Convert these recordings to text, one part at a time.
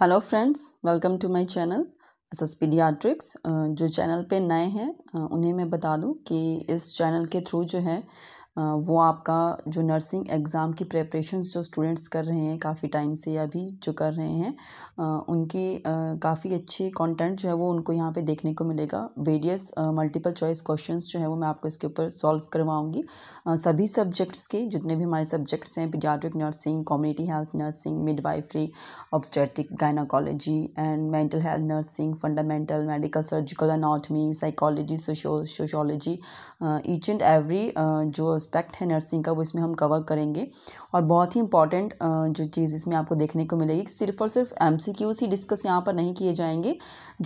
Hello friends welcome to my channel S S pediatrics जो channel पे नए हैं उन्हें मैं बता दूं कि इस चैनल के थ्रू जो है वो आपका जो नर्सिंग एग्ज़ाम की प्रेपरेशंस जो स्टूडेंट्स कर रहे हैं काफ़ी टाइम से या अभी जो कर रहे हैं उनकी काफ़ी अच्छे कंटेंट जो है वो उनको यहाँ पे देखने को मिलेगा वेरियस मल्टीपल चॉइस क्वेश्चंस जो है वो मैं आपको इसके ऊपर सॉल्व करवाऊँगी सभी सब्जेक्ट्स के जितने भी हमारे सब्जेक्ट्स हैं pediatric nursing community health nursing midwifery obstetric gynaecology and mental health nursing fundamental medical surgical anatomy psychology sociology each and every जो प्रोस्पेक्ट है नर्सिंग का वो इसमें हम कवर करेंगे और बहुत ही इंपॉर्टेंट जो चीज़ इसमें आपको देखने को मिलेगी कि सिर्फ और सिर्फ एम सी क्यूज़ ही डिस्कस यहाँ पर नहीं किए जाएंगे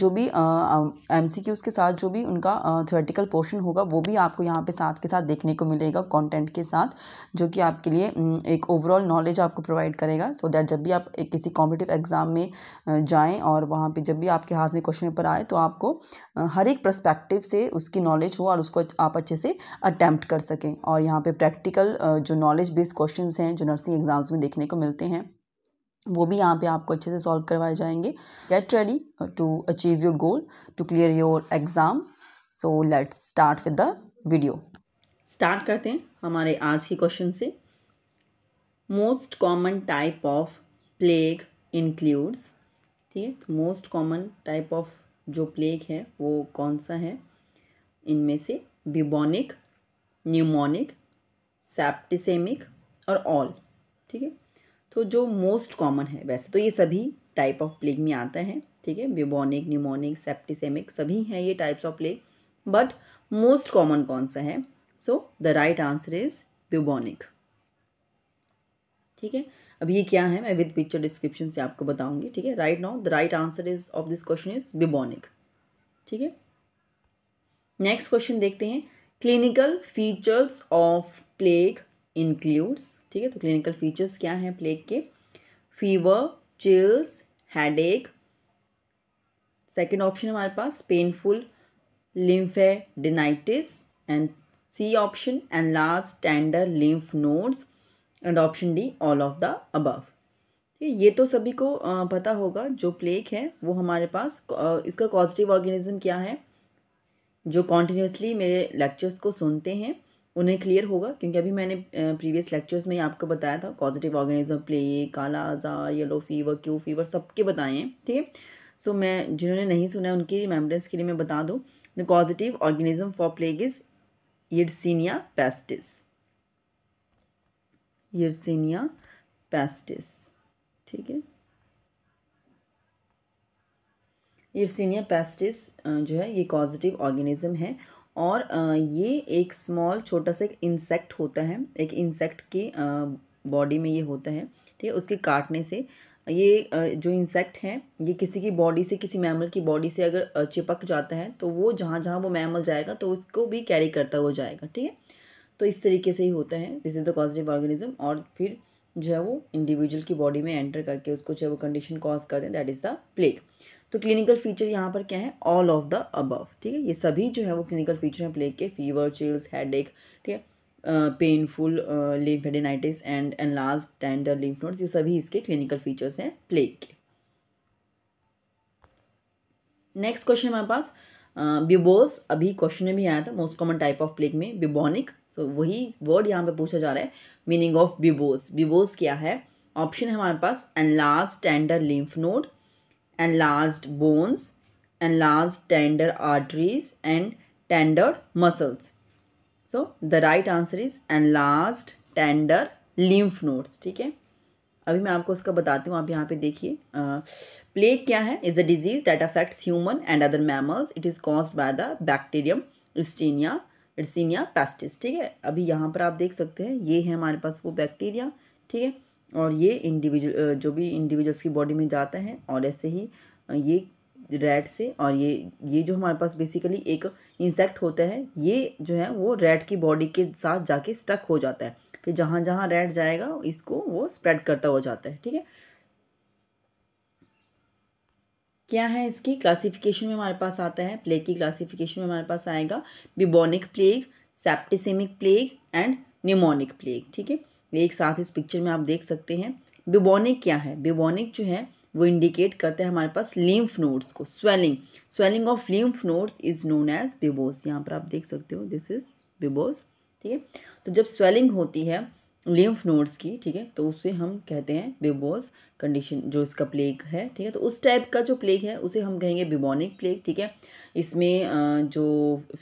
जो भी एम सी क्यूज़ के साथ जो भी उनका थ्योरेटिकल पोर्शन होगा वो भी आपको यहाँ पे साथ के साथ देखने को मिलेगा कॉन्टेंट के साथ जो कि आपके लिए एक ओवरऑल नॉलेज आपको प्रोवाइड करेगा सो दैट जब भी आप एक किसी कॉम्पिटिटिव एग्ज़ाम में जाएँ और वहाँ पर जब भी आपके हाथ में क्वेश्चन पेपर आए तो आपको हर एक प्रस्पेक्टिव से उसकी नॉलेज हो और उसको आप अच्छे से अटैम्प्ट कर सकें और यहाँ पे प्रैक्टिकल जो नॉलेज बेस्ड क्वेश्चंस हैं जो नर्सिंग एग्ज़ाम्स में देखने को मिलते हैं वो भी यहाँ पे आपको अच्छे से सॉल्व करवाए जाएंगे get ready to achieve your goal to clear your exam so let start with the video start करते हैं हमारे आज के क्वेश्चन से most common type of plague includes ठीक है मोस्ट कॉमन टाइप ऑफ जो प्लेग है वो कौन सा है इनमें से ब्यूबॉनिक न्यूमोनिक सेप्टिसेमिक और ऑल ठीक है तो जो मोस्ट कॉमन है वैसे तो ये सभी टाइप ऑफ प्लेग में आता है ठीक है ब्यूबॉनिक न्यूमोनिक सेप्टिसेमिक सभी हैं ये types of plague but most common कौन सा है so the right answer is bubonic ठीक है अब ये क्या है मैं विद पिक्चर डिस्क्रिप्शन से आपको बताऊंगी ठीक है right now the right answer is of this question is bubonic ठीक है नेक्स्ट क्वेश्चन देखते हैं clinical features of plague includes ठीक है तो क्लिनिकल फीचर्स क्या हैं प्लेग के फीवर चिल्स एक सेकेंड ऑप्शन हमारे पास painful lymphadenitis and C option and last tender lymph nodes and option D all of the above ये तो सभी को पता होगा जो प्लेग है वो हमारे पास इसका पॉजिटिव ऑर्गेनिज्म क्या है जो कॉन्टीन्यूसली मेरे लेक्चर्स को सुनते हैं उन्हें क्लियर होगा क्योंकि अभी मैंने प्रीवियस लेक्चर्स में आपको बताया था positive organism plague kala azar yellow fever Q fever सबके बताए हैं ठीक है सो मैं जिन्होंने नहीं सुना है उनकी रिमेम्बरेंस के लिए मैं बता दूँ the positive organism for plague is Yersinia pestis Yersinia pestis ठीक है यर्सिनिया पेस्टिस जो है ये पॉजिटिव ऑर्गेनिज्म है और ये एक स्मॉल छोटा सा एक इंसेक्ट होता है एक इंसेक्ट के बॉडी में ये होता है ठीक है उसके काटने से ये जो इंसेक्ट है ये किसी की बॉडी से किसी मैमल की बॉडी से अगर चिपक जाता है तो वो जहाँ जहाँ वो मैमल जाएगा तो उसको भी कैरी करता हुआ जाएगा ठीक है तो इस तरीके से ही होता है this is the positive organism और फिर जो है वो इंडिविजुअल की बॉडी में एंटर करके उसको जो है वो कंडीशन कॉज कर दें दैट इज़ द प्लेग तो क्लिनिकल फीचर यहाँ पर क्या है ऑल ऑफ द अबव ठीक है ये सभी जो है वो क्लिनिकल फीचर हैं प्लेग के फीवर चिल्स हेड एक ठीक है painful lymphadenitis and and last tender lymph nodes ये सभी इसके क्लिनिकल फीचर्स हैं प्लेग के नेक्स्ट क्वेश्चन हमारे पास बिबोस अभी क्वेश्चन में भी आया था most common type of plague में बिबोनिक तो वही वर्ड यहाँ पे पूछा जा रहा है मीनिंग ऑफ बिबोस बिबोस क्या है ऑप्शन है हमारे पास enlarge tender lymph node enlarged bones, enlarged tender arteries and tender muscles. So the right answer is enlarged tender lymph nodes ठीक है अभी मैं आपको उसका बताती हूँ आप यहाँ पे देखिए प्लेग क्या है is a disease that affects human and other mammals it is cause by the bacterium इस्टीनिया इर्सिनिया पेस्टिस ठीक है अभी यहाँ पर आप देख सकते हैं ये है हमारे पास वो बैक्टीरिया ठीक है और ये इंडिविजुअल जो भी इंडिविजुअल्स की बॉडी में जाता है और ऐसे ही ये रेड से और ये ये जो हमारे पास बेसिकली एक इंसेक्ट होता है ये जो है वो रेड की बॉडी के साथ जाके स्टक हो जाता है फिर जहाँ जहाँ रेड जाएगा इसको वो स्प्रेड करता हो जाता है ठीक है क्या है इसकी क्लासिफिकेशन में हमारे पास आता है प्लेग की क्लासिफिकेशन में हमारे पास आएगा bubonic plague septicemic plague and pneumonic plague ठीक है एक साथ इस पिक्चर में आप देख सकते हैं बिबोनिक क्या है बिबोनिक जो है वो इंडिकेट करते हैं हमारे पास लिम्फ नोड्स को swelling swelling of lymph nodes is known as buboes यहाँ पर आप देख सकते हो दिस इज बिबोस ठीक है तो जब स्वेलिंग होती है लिम्फ नोड्स की ठीक है तो उसे हम कहते हैं बिबोस कंडीशन जो इसका प्लेग है ठीक है तो उस टाइप का जो प्लेग है उसे हम कहेंगे बिबोनिक प्लेग ठीक है इसमें जो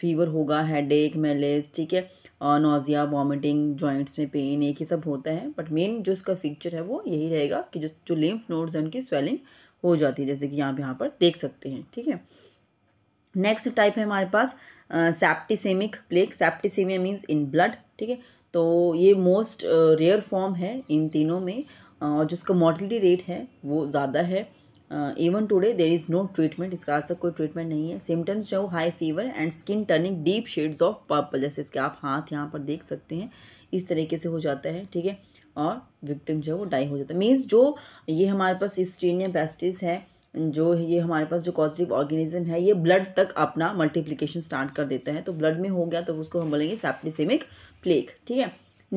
फीवर होगा हेडेक एक ठीक है नोज़िया वॉमिटिंग जॉइंट्स में पेन एक ही सब होता है बट मेन जो इसका फीचर है वो यही रहेगा कि जो जो लिम्फ नोड्स हैं उनकी स्वेलिंग हो जाती है जैसे कि आप यहाँ पर देख सकते हैं ठीक है नेक्स्ट टाइप है हमारे पास septicemic plague septicemia means in blood ठीक है तो ये मोस्ट रेयर फॉर्म है इन तीनों में और जिसका मॉर्टिलिटी रेट है वो ज़्यादा है even today there is no treatment इसका आज तक कोई ट्रीटमेंट नहीं है सिम्टम्स जो high fever and skin turning deep shades of purple जैसे इसके आप हाथ यहाँ पर देख सकते हैं इस तरीके से हो जाता है ठीक है और विक्टिम जो है वो डाई हो जाता है मीन्स जो ये हमारे पास स्ट्रीनियम पेस्टिस है जो ये हमारे पास जो कॉजिटिव ऑर्गेनिज्म है ये ब्लड तक अपना मल्टीप्लिकेशन स्टार्ट कर देता है तो ब्लड में हो गया तो उसको हम बोलेंगे सैप्टिसेमिक प्लेग ठीक है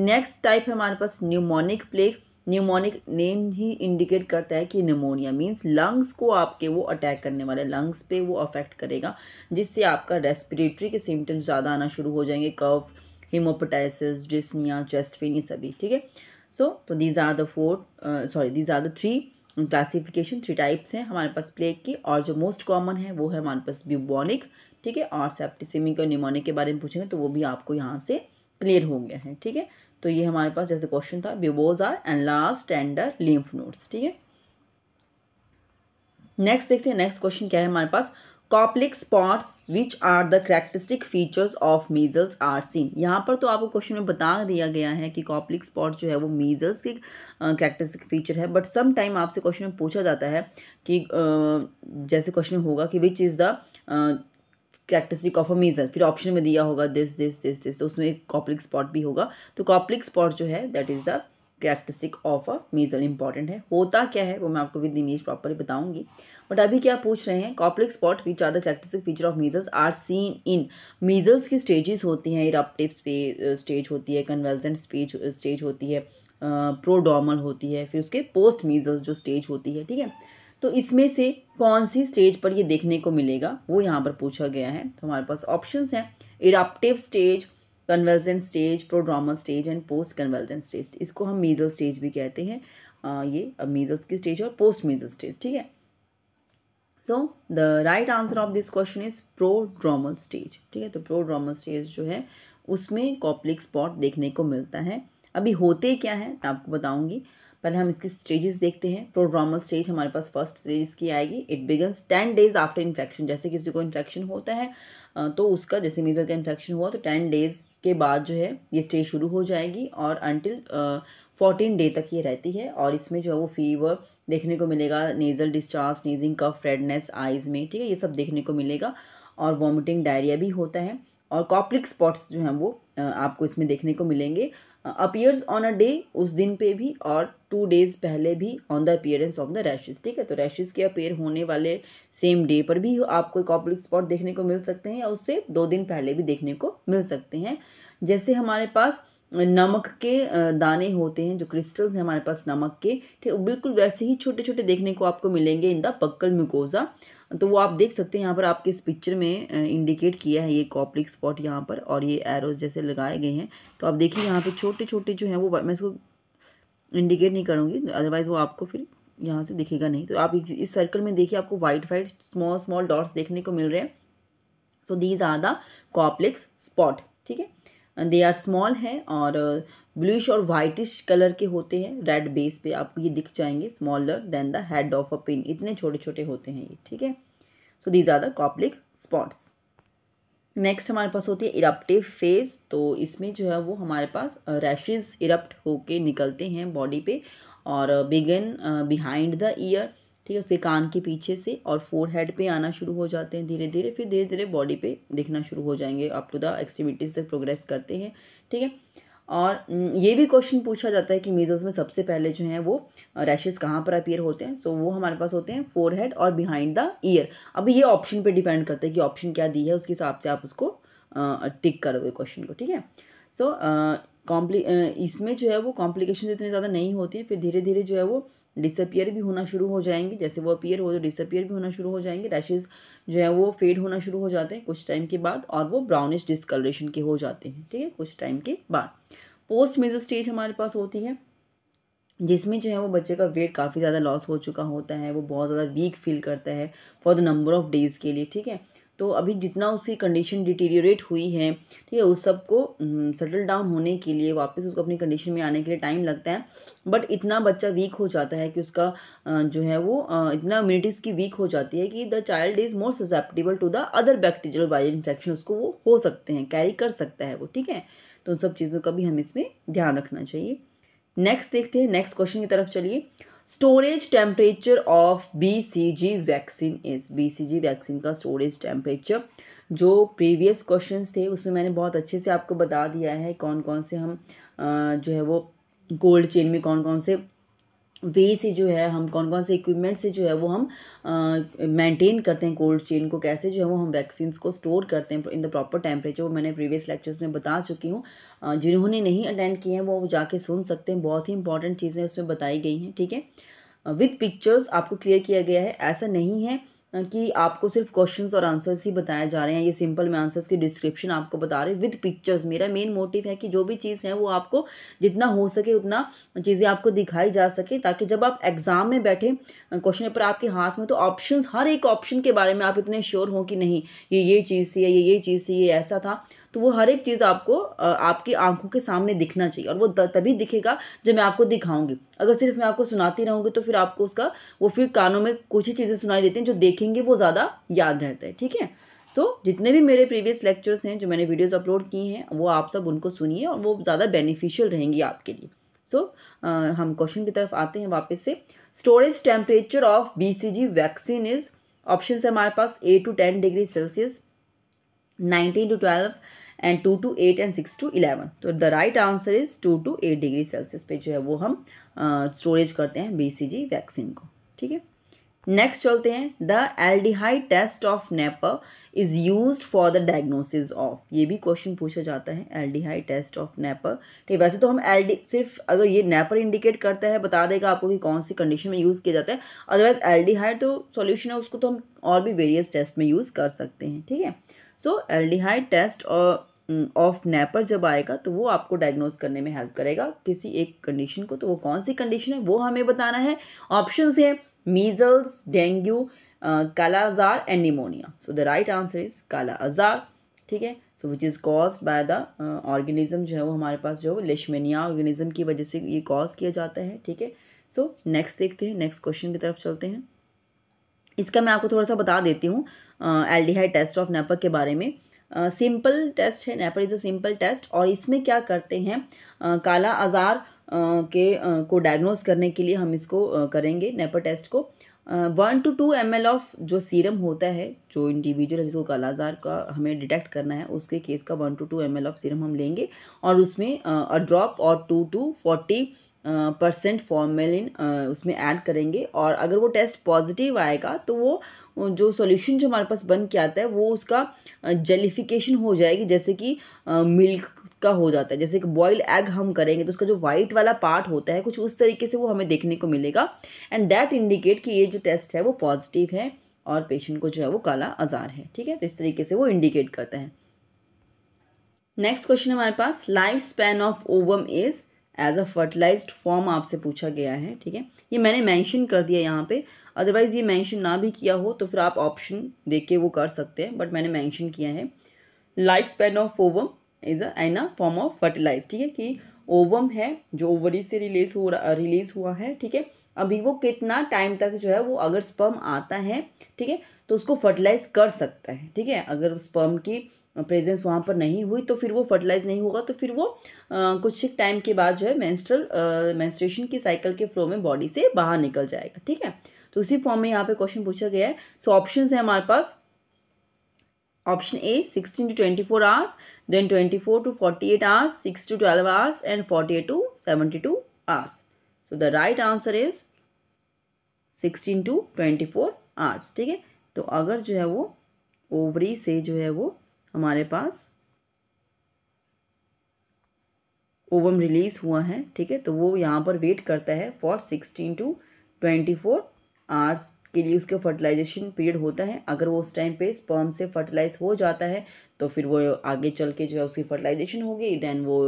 नेक्स्ट टाइप है हमारे पास न्यूमोनिक प्लेग न्यूमोनिक नेम ही इंडिकेट करता है कि निमोनिया मीन्स लंग्स को आपके वो अटैक करने वाले लंग्स पे वो अफेक्ट करेगा जिससे आपका रेस्पिरेटरी के सिम्टम्स ज़्यादा आना शुरू हो जाएंगे cough haemoptysis dyspnoea chest pain ये सभी ठीक है सो तो these are the four sorry these are the three classification three types हैं हमारे पास प्लेग की और जो मोस्ट कॉमन है वो है हमारे पास ब्यूबॉनिक ठीक है और सेप्टिसिमिक और निमोनिक के बारे में पूछेंगे तो वो भी आपको यहाँ से क्लियर हो गया है ठीक है तो ये हमारे पास जैसे क्वेश्चन था buboes are and last tender lymph nodes ठीक है नेक्स्ट देखते हैं नेक्स्ट क्वेश्चन क्या है हमारे पास Koplik spots which are the characteristic features of measles are seen यहाँ पर तो आपको क्वेश्चन में बता दिया गया है कि कॉप्लिक स्पॉट जो है वो मीजल्स की करेक्टरिस्टिक फीचर है बट सम टाइम आपसे क्वेश्चन में पूछा जाता है कि uh, जैसे क्वेश्चन होगा कि which is the characteristic of a measle फिर ऑप्शन में दिया होगा दिस दिस दिस दिस तो उसमें एक कॉपलिक स्पॉट भी होगा तो कॉपलिक स्पॉट जो है that is the characteristic of a measle important है होता क्या है वो मैं आपको विद इमेज प्रॉपरली बताऊंगी बट अभी क्या पूछ रहे हैं Koplik spot which are the characteristic feature of measles are seen in measles की स्टेजेस होती हैं इराप्टिव स्टेज होती है कन्वर्जेंट स्टेज स्टेज होती है प्रोडोमल होती है फिर उसके पोस्ट मीजल्स जो स्टेज होती है ठीक है तो इसमें से कौन सी स्टेज पर ये देखने को मिलेगा वो यहाँ पर पूछा गया है तो हमारे पास ऑप्शन हैं eruptive stage convergent stage prodromal stage and post convergent stage इसको हम मीजल स्टेज भी कहते हैं ये ये मीजल्स की स्टेज और पोस्ट मीजल स्टेज ठीक है so the right answer of this question is prodromal stage ठीक है तो प्रोड्रामल स्टेज जो है उसमें कॉप्लिक स्पॉट देखने को मिलता है अभी होते क्या है आपको बताऊंगी पहले हम इसकी स्टेजेस देखते हैं प्रोड्रामल स्टेज हमारे पास फर्स्ट स्टेज की आएगी it begins ten days after infection जैसे किसी को इन्फेक्शन होता है तो उसका जैसे मीज़ल का इन्फेक्शन हुआ तो टेन डेज के बाद जो है ये स्टेज शुरू हो जाएगी और अनटिल फोर्टीन डे तक ये रहती है और इसमें जो है वो फीवर देखने को मिलेगा नेज़ल डिस्चार्ज नेजिंग कफ रेडनेस आइज़ में ठीक है ये सब देखने को मिलेगा और वॉमिटिंग डायरिया भी होता है और कॉप्लिक स्पॉट्स जो हैं वो आपको इसमें देखने को मिलेंगे अपियर्स ऑन अ डे उस दिन पे भी और टू डेज पहले भी on the appearance of the rashes ठीक है तो रैशेज के अपेयर होने वाले सेम डे पर भी आपको एक ऑब्लिक स्पॉट देखने को मिल सकते हैं या उससे दो दिन पहले भी देखने को मिल सकते हैं जैसे हमारे पास नमक के दाने होते हैं जो क्रिस्टल्स हैं हमारे पास नमक के ठीक बिल्कुल वैसे ही छोटे छोटे देखने को आपको मिलेंगे इन द पक्कल म्यूकोजा तो वो आप देख सकते हैं यहाँ पर आपके इस पिक्चर में इंडिकेट किया है ये कॉपरिक स्पॉट यहाँ पर और ये एरोज जैसे लगाए गए हैं तो आप देखिए यहाँ पे छोटे छोटे जो हैं वो मैं इसको इंडिकेट नहीं करूँगी अदरवाइज़ वो आपको फिर यहाँ से दिखेगा नहीं तो आप इस सर्कल में देखिए आपको white white small small dots देखने को मिल रहे हैं so these are the Koplik's spot ठीक है दे आर स्मॉल हैं और ब्लूश और वाइटिश कलर के होते हैं रेड बेस पे आपको ये दिख जाएंगे smaller than the head of a pin इतने छोटे छोटे होते हैं ये ठीक है so these are the Koplik spots next हमारे पास होती है इरप्टिव फेज तो इसमें जो है वो हमारे पास रैशेज इरप्ट होके निकलते हैं बॉडी पे और बिगन बिहाइंड द ईयर ठीक है उसके कान के पीछे से और फोर हेड पे आना शुरू हो जाते हैं धीरे धीरे फिर धीरे धीरे बॉडी पे दिखना शुरू हो जाएंगे अप टू द एक्सट्रीमिटीज़ तक प्रोग्रेस करते हैं ठीक है और ये भी क्वेश्चन पूछा जाता है कि मीजल्स में सबसे पहले जो है वो रैशेज कहाँ पर अपीयर होते हैं सो so, वो हमारे पास होते हैं फोर हेड और बिहाइंड द ईयर अब ये ऑप्शन पे डिपेंड करता है कि ऑप्शन क्या दी है उसके हिसाब से आप उसको टिक करोगे क्वेश्चन को ठीक है सो so, कॉम्प्ली इसमें जो है वो कॉम्प्लिकेशन इतने ज़्यादा नहीं होती है फिर धीरे धीरे जो है वो डिसअपियर तो भी होना शुरू हो जाएंगे जैसे वो अपियर हो तो डिसअपियर भी होना शुरू हो जाएंगे रैशेज जो है वो फेड होना शुरू हो जाते हैं कुछ टाइम के बाद और वो ब्राउनिश डिसकलरेशन के हो जाते हैं ठीक है कुछ टाइम के बाद पोस्ट मेजर स्टेज हमारे पास होती है जिसमें जो है वो बच्चे का वेट काफ़ी ज़्यादा लॉस हो चुका होता है वो बहुत ज़्यादा वीक फील करता है for the number of days के लिए ठीक है तो अभी जितना उसकी कंडीशन डिटीरियोरेट हुई है ठीक है उस सबको सेटल हम्म, डाउन होने के लिए वापस उसको अपनी कंडीशन में आने के लिए टाइम लगता है बट इतना बच्चा वीक हो जाता है कि उसका जो है वो इतना इम्यूनिटी उसकी वीक हो जाती है कि the child is more susceptible to the other bacterial viral infection उसको वो हो सकते हैं कैरी कर सकता है वो ठीक है तो उन सब चीज़ों का भी हमें इसमें ध्यान रखना चाहिए नेक्स्ट देखते हैं नेक्स्ट क्वेश्चन की तरफ चलिए storage temperature of BCG vaccine is BCG vaccine का स्टोरेज टेम्परेचर जो प्रीवियस क्वेश्चंस थे उसमें मैंने बहुत अच्छे से आपको बता दिया है कौन कौन से हम जो है वो कोल्ड चेन में कौन कौन से वे से जो है हम कौन कौन से इक्विपमेंट से जो है वो हम मेंटेन करते हैं कोल्ड चेन को कैसे जो है वो हम वैक्सीन्स को स्टोर करते हैं इन द प्रॉपर टेम्परेचर वो मैंने प्रीवियस लेक्चर्स में बता चुकी हूँ जिन्होंने नहीं अटेंड किए हैं वो जाके सुन सकते हैं बहुत ही इंपॉर्टेंट चीज़ें उसमें बताई गई हैं ठीक है विथ पिक्चर्स आपको क्लियर किया गया है ऐसा नहीं है कि आपको सिर्फ क्वेश्चंस और आंसर्स ही बताए जा रहे हैं ये सिंपल में आंसर्स की डिस्क्रिप्शन आपको बता रहे विद पिक्चर्स मेरा मेन मोटिव है कि जो भी चीज़ है वो आपको जितना हो सके उतना चीज़ें आपको दिखाई जा सके ताकि जब आप एग्ज़ाम में बैठे क्वेश्चन पेपर आपके हाथ में तो ऑप्शन हर एक ऑप्शन के बारे में आप इतने श्योर हों कि नहीं ये ये चीज़ थी ये ये चीज़ थी ये ऐसा था तो वो हर एक चीज़ आपको आपकी आंखों के सामने दिखना चाहिए और वो तभी दिखेगा जब मैं आपको दिखाऊंगी अगर सिर्फ मैं आपको सुनाती रहूँगी तो फिर आपको उसका वो फिर कानों में कुछ ही चीज़ें सुनाई देती हैं जो देखेंगे वो ज़्यादा याद रहता है ठीक है तो जितने भी मेरे प्रीवियस लेक्चर्स हैं जो मैंने वीडियोज़ अपलोड किए हैं वो आप सब उनको सुनिए और वो ज़्यादा बेनिफिशियल रहेंगी आपके लिए सो so, हम क्वेश्चन की तरफ आते हैं वापस से storage temperature of G vaccine is option है हमारे पास A two ten degree Celsius nineteen to twelve and two to eight and six to eleven तो the right answer is two to eight degree Celsius पे जो है वो हम storage uh, करते हैं बी वैक्सीन को ठीक है नेक्स्ट चलते हैं the aldehyde test of Napier is use for the diagnosis of ये भी क्वेश्चन पूछा जाता है एल्डिहाइड टेस्ट ऑफ नेपर ठीक वैसे तो हम एल्डी सिर्फ अगर ये नेपर इंडिकेट करता है बता देगा आपको कि कौन सी कंडीशन में यूज़ किया जाता है अदरवाइज एल्डिहाइड तो सॉल्यूशन है उसको तो हम और भी वेरियस टेस्ट में यूज़ कर सकते हैं ठीक है सो एल्डिहाइड टेस्ट और ऑफ नेपर जब आएगा तो वो आपको डायग्नोज करने में हेल्प करेगा किसी एक कंडीशन को तो वो कौन सी कंडीशन है वो हमें बताना है ऑप्शन है measles dengue kala and pneumonia so the right answer is kala azar ठीक है so which is cause by the organism जो है वो हमारे पास जो लेशमेनिया ऑर्गेनिज्म की वजह से ये कॉज किया जाता है ठीक है सो नेक्स्ट देखते हैं नेक्स्ट क्वेश्चन की तरफ चलते हैं इसका मैं आपको थोड़ा सा बता देती हूँ एल्डिहाइड टेस्ट ऑफ नेपक के बारे में सिंपल टेस्ट है Napier is a simple test और इसमें क्या करते हैं आ, काला आज़ार के आ, को डायग्नोज करने के लिए हम इसको आ, करेंगे नेपर टेस्ट को one to two ML of ऑफ जो सीरम होता है जो इंडिविजुअल है जिसको कालाजार का हमें डिटेक्ट करना है उसके केस का one to two ML of ऑफ सीरम हम लेंगे और उसमें a drop or two two forty percent formalin उसमें ऐड करेंगे और अगर वो टेस्ट पॉजिटिव आएगा तो वो जो सॉल्यूशन जो हमारे पास बन के आता है वो उसका जेलिफिकेशन हो जाएगी जैसे कि मिल्क का हो जाता है जैसे कि बॉयल एग हम करेंगे तो उसका जो वाइट वाला पार्ट होता है कुछ उस तरीके से वो हमें देखने को मिलेगा एंड दैट इंडिकेट कि ये जो टेस्ट है वो पॉजिटिव है और पेशेंट को जो है वो काला आजार है ठीक है तो इस तरीके से वो इंडिकेट करता है नेक्स्ट क्वेश्चन हमारे पास life span of ovum is as a fertilised form आपसे पूछा गया है ठीक है ये मैंने मैंशन कर दिया यहाँ पे अदरवाइज़ ये मैंशन ना भी किया हो तो फिर आप ऑप्शन दे के वो कर सकते हैं बट मैंने मैंशन किया है life span of ovum is a an a form of fertilise ठीक है कि ओवम है जो ओवरी से रिलीज हो रहा रिलीज़ हुआ है ठीक है अभी वो कितना टाइम तक जो है वो अगर स्पर्म आता है ठीक है तो उसको फर्टिलाइज कर सकता है ठीक है अगर स्पर्म की प्रेजेंस वहाँ पर नहीं हुई तो फिर वो फर्टिलाइज नहीं होगा तो फिर वो आ, कुछ एक टाइम के बाद जो है मैंस्ट्रल मैंस्ट्रेशन की साइकिल के फ्लो में बॉडी से बाहर निकल जाएगा ठीक है तो उसी फॉर्म में यहाँ पे क्वेश्चन पूछा गया है सो ऑप्शन है हमारे पास option A sixteen to twenty four hours then twenty four to forty eight hours six to twelve hours and forty eight to seventy two hours so the right answer is sixteen to twenty four hours ठीक है तो अगर जो है वो ovary से जो है वो हमारे पास ओवम रिलीज हुआ है ठीक है तो वो यहाँ पर वेट करता है for sixteen to twenty four hours के लिए उसके फर्टिलाइजेशन पीरियड होता है अगर वो उस टाइम पे स्पर्म से फर्टिलाइज हो जाता है तो फिर वो आगे चल के जो है उसकी फर्टिलाइजेशन होगी देन वो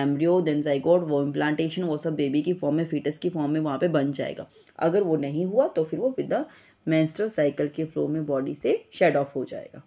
एम्ब्रियो देन जाइगोड वो इम्प्लांटेशन वो सब बेबी की फॉर्म में फीटस की फॉर्म में वहाँ पे बन जाएगा अगर वो नहीं हुआ तो फिर वो विद द मेंस्ट्रल साइकिल के फ्लो में बॉडी से शेड ऑफ हो जाएगा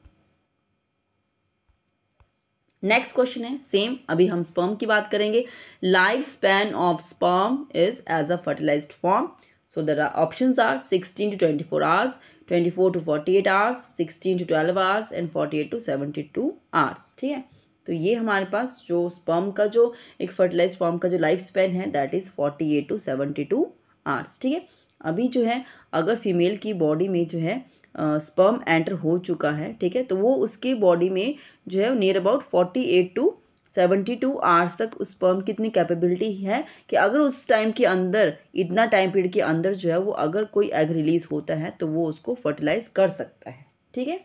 नेक्स्ट क्वेश्चन है सेम अभी हम स्पर्म की बात करेंगे life span of sperm is as a fertilise form so the are are sixteen to twenty four hours twenty four to forty eight hours sixteen to twelve hours and forty eight to seventy two hours ठीक है तो ये हमारे पास जो sperm का जो एक फर्टिलाइज फॉर्म का जो लाइफ स्पैन है that is forty eight to seventy two hours ठीक है अभी जो है अगर फीमेल की बॉडी में जो है स्पर्म एंटर हो चुका है ठीक है तो वो उसके बॉडी में जो है near about forty eight to seventy two hours तक उस स्पर्म की इतनी कैपेबिलिटी है कि अगर उस टाइम के अंदर इतना टाइम पीरियड के अंदर जो है वो अगर कोई एग रिलीज होता है तो वो उसको फर्टिलाइज कर सकता है ठीक है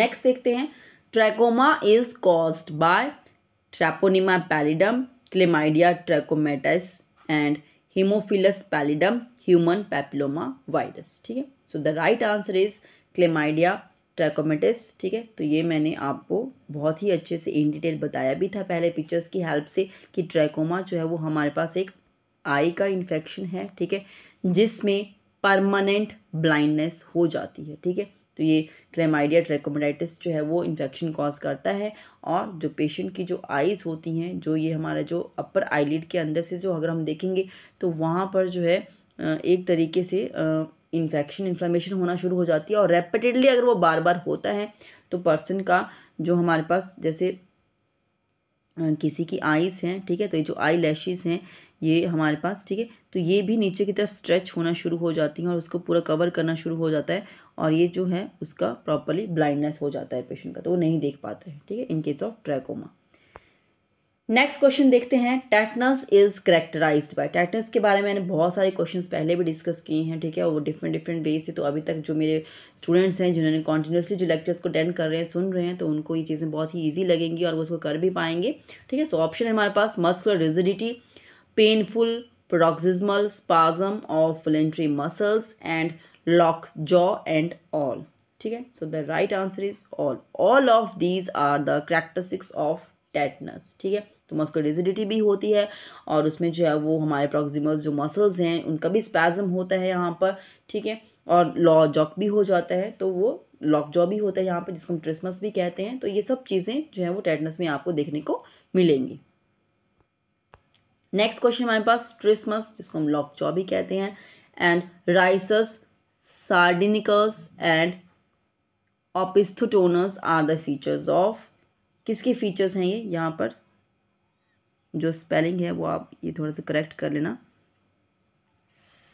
नेक्स्ट देखते हैं trachoma is caused by treponema pallidum chlamydia trachomatis and haemophilus pallidum human papilloma virus ठीक है so the right answer is chlamydia trachomatis ठीक है तो ये मैंने आपको बहुत ही अच्छे से इन डिटेल बताया भी था पहले पिक्चर्स की हेल्प से कि ट्रैकोमा जो है वो हमारे पास एक आई का इन्फेक्शन है ठीक है जिसमें परमानेंट ब्लाइंडनेस हो जाती है ठीक है तो ये क्लेमाइडिया ट्रैकोमेटाइटिस जो है वो इन्फेक्शन कॉज करता है और जो पेशेंट की जो आइज़ होती हैं जो ये हमारा जो अपर आईलिड के अंदर से जो अगर हम देखेंगे तो वहाँ पर जो है एक तरीके से इन्फेक्शन इन्फ्लामेशन होना शुरू हो जाती है और रेपिटेडली अगर वो बार बार होता है तो पर्सन का जो हमारे पास जैसे किसी की आईज़ हैं ठीक है तो ये जो आई लैशेज़ हैं ये हमारे पास ठीक है तो ये भी नीचे की तरफ स्ट्रेच होना शुरू हो जाती हैं और उसको पूरा कवर करना शुरू हो जाता है और ये जो है उसका प्रॉपरली ब्लाइंडनेस हो जाता है पेशेंट का तो वो नहीं देख पाता है ठीक है in case of trachoma next question देखते हैं tetanus is characterise by tetanus के बारे में मैंने बहुत सारे क्वेश्चंस पहले भी डिस्कस किए हैं ठीक है और डिफरेंट डिफरेंट वे से तो अभी तक जो मेरे स्टूडेंट्स हैं जिन्होंने कॉन्टीन्यूसली जो लेक्चर्स को अटेंड कर रहे हैं सुन रहे हैं तो उनको ये चीज़ें बहुत ही ईजी लगेंगी और वो उसको कर भी पाएंगे ठीक है सो ऑप्शन है हमारे पास muscular rigidity painful paroxysmal spasm of voluntary muscles and lockjaw and all ठीक है so the right answer is all all of these are the characteristics of tetanus ठीक है तो मस्कोडिजिडिटी भी होती है और उसमें जो है वो हमारे प्रॉक्सिमस जो मसल्स हैं उनका भी स्पैज़म होता है यहाँ पर ठीक है और लॉ जॉक भी हो जाता है तो वो लॉक जॉ भी होता है यहाँ पर जिसको हम ट्रिसमस भी कहते हैं तो ये सब चीज़ें जो है वो टेटनस में आपको देखने को मिलेंगी नेक्स्ट क्वेश्चन हमारे पास ट्रिसमस जिसको हम लॉक जॉ भी कहते हैं and risus sardonicus and opisthotonus are the features of किसके फीचर्स हैं ये यहाँ पर जो स्पेलिंग है वो आप ये थोड़ा सा करेक्ट कर लेना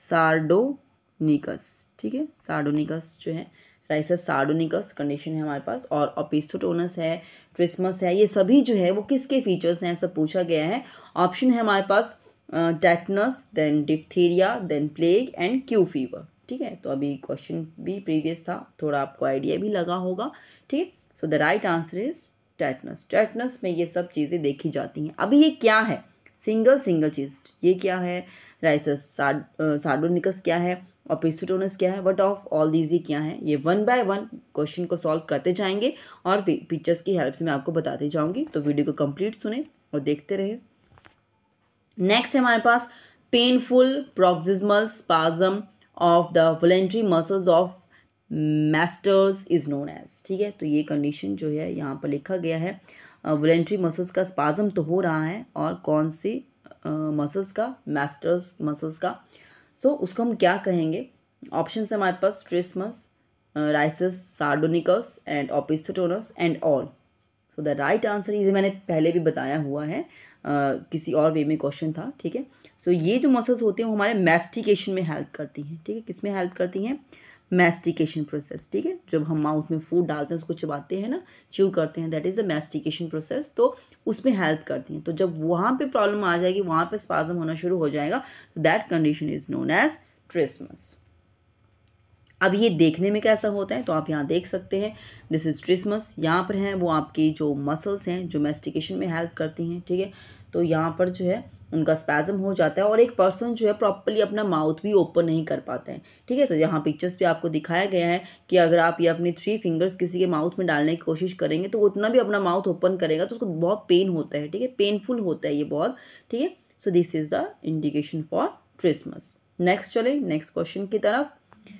सार्डोनिकस ठीक है सार्डोनिकस जो है राइसर है सार्डोनिकस कंडीशन है हमारे पास और ओपिस्थोटोनस है क्रिसमस है ये सभी जो है वो किसके फीचर्स हैं ऐसा पूछा गया है ऑप्शन है हमारे पास tetanus then diphtheria then plague and Q fever ठीक है तो अभी क्वेश्चन भी प्रीवियस था थोड़ा आपको आइडिया भी लगा होगा ठीक है so the right answer is tetanus tetanus में ये सब चीज़ें देखी जाती हैं अभी ये क्या है सिंगल सिंगल चीज़ ये क्या है राइसस साड साडोनिकस क्या है और पिस्टोनस क्या है वट ऑफ ऑल दीज ये क्या है ये वन बाय वन क्वेश्चन को सॉल्व करते जाएंगे और पिक्चर्स की हेल्प से मैं आपको बताती जाऊंगी तो वीडियो को कंप्लीट सुने और देखते रहे नेक्स्ट है हमारे पास painful paroxysmal spasm of the voluntary muscles of masseters is known as ठीक है तो ये कंडीशन जो है यहाँ पर लिखा गया है वॉलेंट्री मसल्स का स्पाजम तो हो रहा है और कौन सी मसल्स का मैस्टर्स मसल्स का सो so, उसको हम क्या कहेंगे ऑप्शन है हमारे पास trismus risus sardonicus and opisthotonus and all so the right answer इसे मैंने पहले भी बताया हुआ है Uh, किसी और वे में क्वेश्चन था ठीक है सो ये जो मसल्स होते हैं वो हमारे मैस्टिकेशन में हेल्प करती हैं ठीक है किस में हेल्प करती हैं मैस्टिकेशन प्रोसेस ठीक है जब हम माउथ में फूड डालते हैं उसको चबाते हैं ना च्यू करते हैं that is a mastication process तो उसमें हेल्प करती हैं तो जब वहाँ पे प्रॉब्लम आ जाएगी वहाँ पे स्पाजम होना शुरू हो जाएगा that condition is known as trismus अब ये देखने में कैसा होता है तो आप यहाँ देख सकते हैं दिस इज ट्रिसमस यहाँ पर हैं वो आपकी जो मसल्स हैं जो मैस्टिकेशन में हेल्प करती हैं ठीक है थीके? तो यहाँ पर जो है उनका स्पैज़म हो जाता है और एक पर्सन जो है प्रॉपरली अपना माउथ भी ओपन नहीं कर पाते हैं ठीक है तो यहाँ पिक्चर्स पे आपको दिखाया गया है कि अगर आप ये अपनी थ्री फिंगर्स किसी के माउथ में डालने की कोशिश करेंगे तो उतना भी अपना माउथ ओपन करेगा तो उसको बहुत पेन होता है ठीक है पेनफुल होता है ये बहुत ठीक है so this is the indication for trismus next चले नेक्स्ट क्वेश्चन की तरफ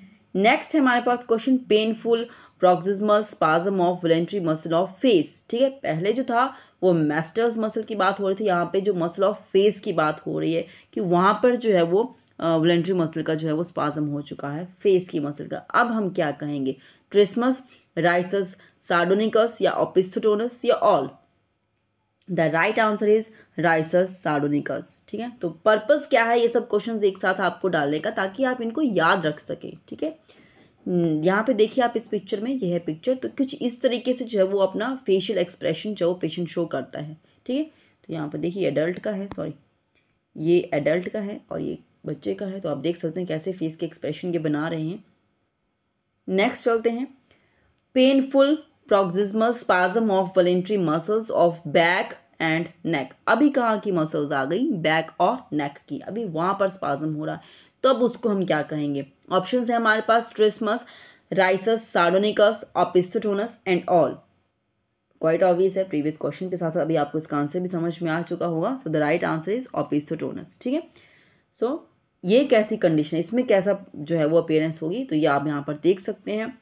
नेक्स्ट है हमारे पास question painful paroxysmal spasm of voluntary muscle of face ठीक है पहले जो था वो मेस्टर्स मसल की बात हो रही थी यहाँ पे जो मसल ऑफ फेस की बात हो रही है कि वहाँ पर जो है वो वलेंट्री मसल का जो है वो स्पाजम हो चुका है फेस की मसल का अब हम क्या कहेंगे ट्रिसमस राइसस सार्डोनिकस या ओपिस्थोटोनस या all the right answer is risus sardonicus ठीक है तो पर्पज़ क्या है ये सब क्वेश्चन एक साथ आपको डालने का ताकि आप इनको याद रख सकें ठीक है हम्म, यहाँ पे देखिए आप इस पिक्चर में यह है पिक्चर तो कुछ इस तरीके से जो है वो अपना फेशियल एक्सप्रेशन जो वो पेशेंट शो करता है ठीक है तो यहाँ पर देखिए एडल्ट का है सॉरी ये एडल्ट का है और ये बच्चे का है तो आप देख सकते हैं कैसे फेस के एक्सप्रेशन ये बना रहे हैं नेक्स्ट चलते हैं painful proximal spasm of voluntary muscles of back and neck अभी कहाँ की मसल्स आ गई बैक और नेक की अभी वहाँ पर स्पाजम हो रहा है तो अब उसको हम क्या कहेंगे ऑप्शन है हमारे पास trismus risus sardonicus opisthotonus and all quite obvious है प्रीवियस क्वेश्चन के साथ अभी आपको इसका आंसर भी समझ में आ चुका होगा so the right answer is opisthotonus ठीक है सो ये कैसी कंडीशन है इसमें कैसा जो है वो अपेयरेंस होगी तो ये आप यहाँ पर देख सकते हैं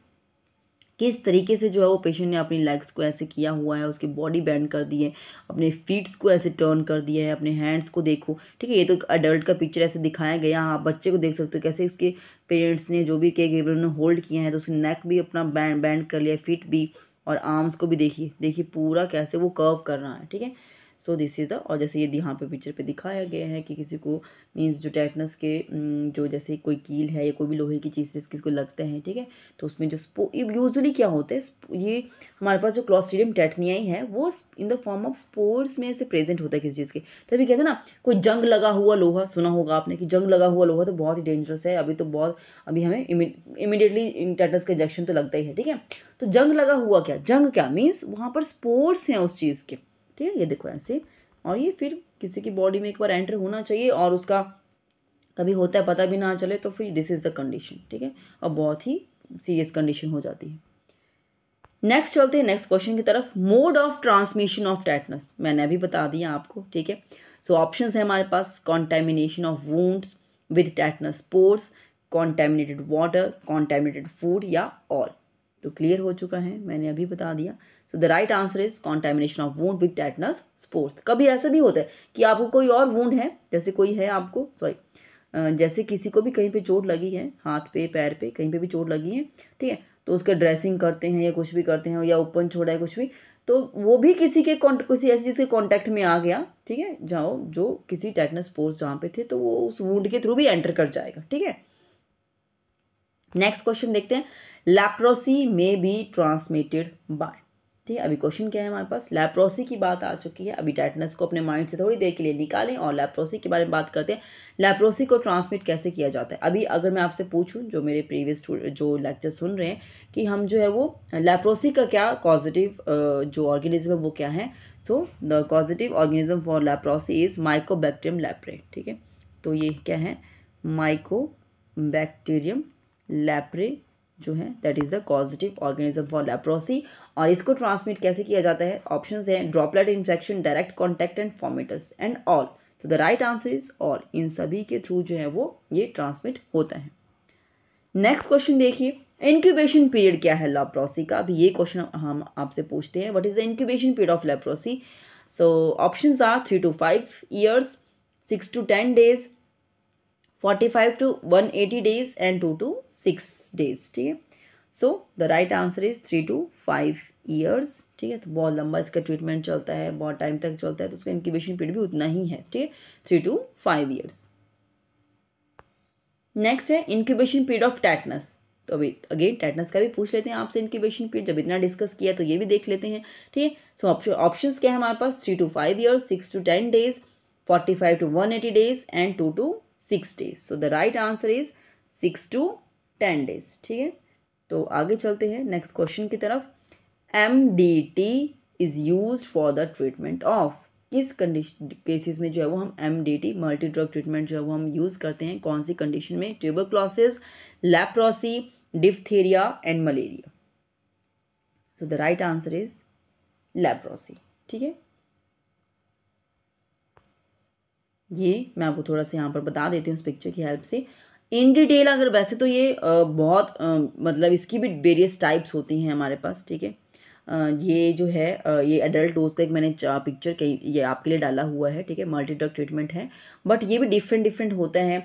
किस तरीके से जो है वो पेशेंट ने अपनी लेग्स को ऐसे किया हुआ है उसकी बॉडी बैंड कर दी है अपने फीट्स को ऐसे टर्न कर दिया है अपने हैंड्स को देखो ठीक है ये तो अडल्ट का पिक्चर ऐसे दिखाया गया आप हाँ, बच्चे को देख सकते हो कैसे उसके पेरेंट्स ने जो भी केयर उन्होंने होल्ड किया है तो उसने नेक भी अपना बैंड बैंड कर लिया फ़िट भी और आर्म्स को भी देखिए देखिए पूरा कैसे वो कर्व कर रहा है ठीक है सो दिस इज़ द और जैसे ये यहाँ पे पिक्चर पे दिखाया गया है कि किसी को मीन्स जो टैटनस के mm, जो जैसे कोई कील है या कोई भी लोहे की चीज़ किसी को लगते हैं ठीक है तो उसमें जो स्पो यूजली क्या होते हैं ये हमारे पास जो क्लॉस्ट्रीडियम टैटनियाई है वो in the form of spores में से प्रेजेंट होता है किसी चीज़ के तभी कहते हैं ना कोई जंग लगा हुआ लोहा सुना होगा आपने कि जंग लगा हुआ लोहा तो बहुत ही डेंजरस है अभी तो बहुत अभी हमें इमिडिएटली टैटनस का इंजेक्शन तो लगता ही है ठीक है तो जंग लगा हुआ क्या जंग क्या मीन्स वहाँ पर स्पोर्ट्स हैं उस चीज़ के ठीक है ये देखो ऐसे और ये फिर किसी की बॉडी में एक बार एंटर होना चाहिए और उसका कभी होता है पता भी ना चले तो फिर दिस इज़ द कंडीशन ठीक है और बहुत ही सीरियस कंडीशन हो जाती है नेक्स्ट चलते हैं नेक्स्ट क्वेश्चन की तरफ mode of transmission of tetanus मैंने अभी बता दिया आपको ठीक है सो ऑप्शन है हमारे पास contamination of wounds with tetanus spores contaminated water contaminated food या ऑल तो क्लियर हो चुका है मैंने अभी बता दिया so the right answer is contamination of wound with tetanus spores कभी ऐसा भी होता है कि आपको कोई और वूंड है जैसे कोई है आपको सॉरी जैसे किसी को भी कहीं पे चोट लगी है हाथ पे पैर पे कहीं पे भी चोट लगी है ठीक है तो उसके ड्रेसिंग करते हैं या कुछ भी करते हैं या ओपन छोड़ा है कुछ भी तो वो भी किसी के किसी ऐसी चीज़ के कॉन्टैक्ट में आ गया ठीक है जाओ जो किसी टैटनस स्पोर्ट्स जहाँ पे थे तो वो उस वूड के थ्रू भी एंटर कर जाएगा ठीक है नेक्स्ट क्वेश्चन देखते हैं leprosy may be transmitted by ठीक है अभी क्वेश्चन क्या है हमारे पास लैप्रोसी की बात आ चुकी है अभी टाइटनस को अपने माइंड से थोड़ी देर के लिए निकालें और लैप्रोसी के बारे में बात करते हैं लेप्रोसी को ट्रांसमिट कैसे किया जाता है अभी अगर मैं आपसे पूछूं जो मेरे प्रीवियस जो लेक्चर सुन रहे हैं कि हम जो है वो लेप्रोसी का क्या पॉजिटिव जो ऑर्गेनिज्म है वो क्या है so the positive organism for leprosy is mycobacterium ठीक है तो ये क्या है बैक्टेरियम लैपरे जो है that is the causative organism for leprosy और इसको ट्रांसमिट कैसे किया जाता है ऑप्शन है droplet infection direct contact and fomites and all so the right answer is all इन सभी के थ्रू जो है वो ये ट्रांसमिट होता है नेक्स्ट क्वेश्चन देखिए इंक्यूबेशन पीरियड क्या है लेप्रोसी का अभी ये क्वेश्चन हम आपसे पूछते हैं what is the incubation period of leprosy so option are three to five years six to ten days forty five to one eighty days and two to six days ठीक है so the right answer is three to five years ठीक है तो बहुत लंबा इसका treatment चलता है बहुत टाइम तक चलता है तो उसका इंक्यूबेशन पीरियड भी उतना ही है ठीक है three to five years next है इंक्यूबेशन पीरियड ऑफ टैटनस तो अभी अगेन टैटनस का भी पूछ लेते हैं आपसे इंक्यूबेशन पीरियड जब इतना डिस्कस किया तो ये भी देख लेते हैं ठीक है सो ऑप्शन क्या है हमारे पास three to five years six to ten days forty five to one eighty days and two to six days so the right answer is six to ten days ठीक है तो आगे चलते हैं नेक्स्ट क्वेश्चन की तरफ M D T is use for the treatment of किस condition cases में जो है वो हम M D T multi drug treatment जो है वो हम यूज़ करते हैं कौन सी कंडीशन में tuberculosis leprosy diphtheria and malaria so the right answer is leprosy ठीक है ये मैं आपको थोड़ा सा यहाँ पर बता देती हूँ इस पिक्चर की हेल्प से इन डिटेल अगर वैसे तो ये बहुत मतलब इसकी भी वेरियस टाइप्स होती हैं हमारे पास ठीक है ये जो है ये एडल्ट डोज का एक मैंने पिक्चर कहीं ये आपके लिए डाला हुआ है ठीक है मल्टी ड्रग ट्रीटमेंट है बट ये भी डिफरेंट डिफरेंट होता है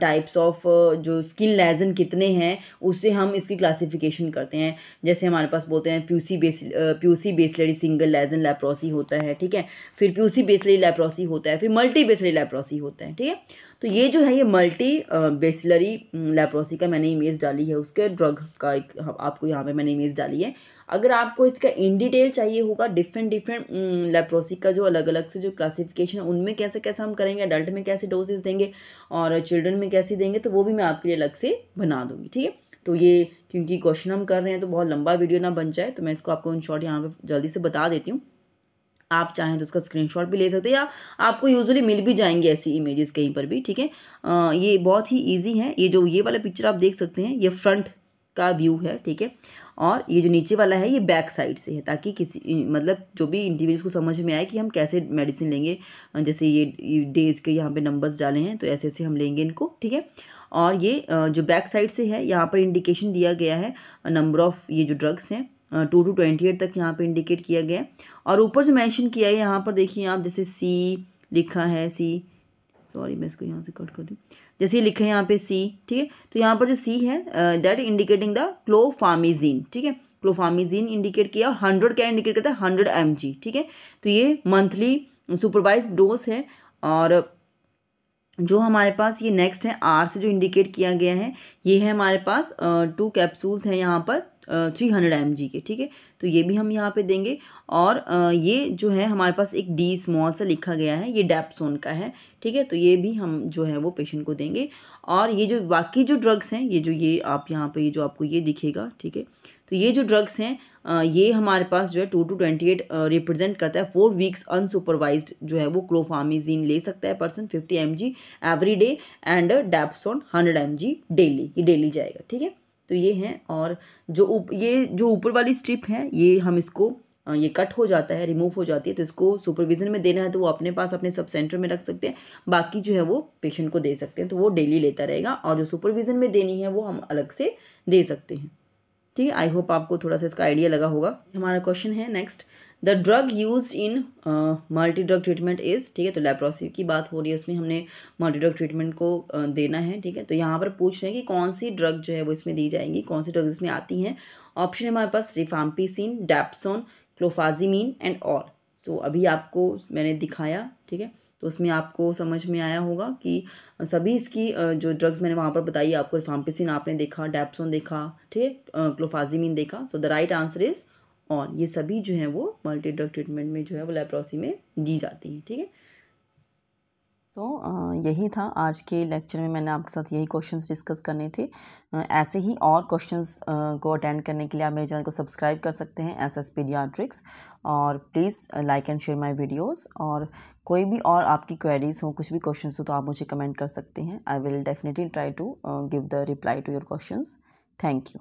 टाइप्स ऑफ जो स्किन लेजन कितने हैं उससे हम इसकी क्लासिफिकेशन करते हैं जैसे हमारे पास बोलते हैं pauci base paucibacillary single lesion leprosy होता है ठीक है फिर प्यूसी बेसलरी लेप्रोसी होता है फिर मल्टी बेसलरी लेप्रोसी होता है ठीक है तो ये जो है ये मल्टी बेसलरी लेप्रोसी का मैंने इमेज डाली है उसके ड्रग का एक आपको यहाँ पे मैंने इमेज डाली है अगर आपको इसका इन डिटेल चाहिए होगा डिफरेंट डिफरेंट लेप्रोसी का जो अलग अलग से जो क्लासिफिकेशन उनमें कैसे कैसे हम करेंगे अडल्ट में कैसे डोजेज देंगे और चिल्ड्रन में कैसे देंगे तो वो भी मैं आपके लिए अलग से बना दूँगी ठीक है तो ये क्योंकि क्वेश्चन हम कर रहे हैं तो बहुत लंबा वीडियो ना बन जाए तो मैं इसको आपको इन शॉर्ट यहाँ पर जल्दी से बता देती हूँ आप चाहें तो उसका स्क्रीनशॉट भी ले सकते हैं या आपको यूजुअली मिल भी जाएंगे ऐसी इमेजेस कहीं पर भी ठीक है ये बहुत ही ईजी है ये जो ये वाला पिक्चर आप देख सकते हैं ये फ्रंट का व्यू है ठीक है और ये जो नीचे वाला है ये बैक साइड से है ताकि किसी मतलब जो भी इंडिविजुअल को समझ में आए कि हम कैसे मेडिसिन लेंगे जैसे ये डेज के यहाँ पे नंबर्स डाले हैं तो ऐसे ऐसे हम लेंगे इनको ठीक है और ये जो बैक साइड से है यहाँ पर इंडिकेशन दिया गया है नंबर ऑफ़ ये जो ड्रग्स हैं टू टू ट्वेंटी एट तक यहाँ पर इंडिकेट किया गया है और ऊपर जो मैंशन किया है यहाँ पर देखिए आप जैसे सी लिखा है सी सॉरी मैं इसको यहाँ से कट कर दूँ जैसे लिखे यहाँ पे सी ठीक है तो यहाँ पर जो सी है दैट इंडिकेटिंग द क्लोफामिजीन ठीक है क्लोफामिजीन इंडिकेट किया और हंड्रेड क्या इंडिकेट करता है हंड्रेड एम ठीक है तो ये मंथली सुपरवाइज डोज है और जो हमारे पास ये नेक्स्ट है आर से जो इंडिकेट किया गया है ये है हमारे पास टू कैप्सूल्स हैं यहाँ पर थ्री हंड्रेड एम के ठीक है तो ये भी हम यहाँ पे देंगे और ये जो है हमारे पास एक डी स्मॉल सा लिखा गया है ये डैप्सोन का है ठीक है तो ये भी हम जो है वो पेशेंट को देंगे और ये जो बाकी जो ड्रग्स हैं ये जो ये आप यहाँ पे ये जो आपको ये दिखेगा ठीक है तो ये जो ड्रग्स हैं ये हमारे पास जो है two to twenty eight represent करता है फोर वीक्स अनसुपरवाइज जो है वो क्लोफामिजीन ले सकता है person fifty M G every day and dapsone hundred M G daily ये डेली जाएगा ठीक है तो ये हैं और जो उप, ये जो ऊपर वाली स्ट्रिप है ये हम इसको ये कट हो जाता है रिमूव हो जाती है तो इसको सुपरविज़न में देना है तो वो अपने पास अपने सब सेंटर में रख सकते हैं बाकी जो है वो पेशेंट को दे सकते हैं तो वो डेली लेता रहेगा और जो सुपरविज़न में देनी है वो हम अलग से दे सकते हैं ठीक है आई होप आपको थोड़ा सा इसका आइडिया लगा होगा हमारा क्वेश्चन है next the drug use in multi drug treatment is ठीक है तो लेप्रोसी की बात हो रही है उसमें हमने मल्टी ड्रग ट्रीटमेंट को uh, देना है ठीक है तो यहाँ पर पूछ रहे हैं कि कौन सी ड्रग जो है वो इसमें दी जाएंगी कौन सी ड्रग इसमें आती हैं ऑप्शन हमारे पास rifampicin dapsone clofazimine and all also अभी आपको मैंने दिखाया ठीक है तो उसमें आपको समझ में आया होगा कि uh, सभी इसकी uh, जो ड्रग्स मैंने वहाँ पर बताई आपको रिफाम्पिसिन आपने देखा डैप्सोन देखा ठीक है क्लोफाजीमिन uh, देखा so the right answer is on ये सभी जो है वो मल्टी ड्रग ट्रीटमेंट में जो है वो लेप्रोसी में दी जाती हैं ठीक है तो यही था आज के लेक्चर में मैंने आपके साथ यही क्वेश्चंस डिस्कस करने थे ऐसे ही और क्वेश्चंस को अटेंड करने के लिए आप मेरे चैनल को सब्सक्राइब कर सकते हैं एस एस पीडियाट्रिक्स और please like and share my videos और कोई भी और आपकी क्वेरीज हो कुछ भी क्वेश्चन हो तो आप मुझे कमेंट कर सकते हैं I will definitely try to give the reply to your question thank you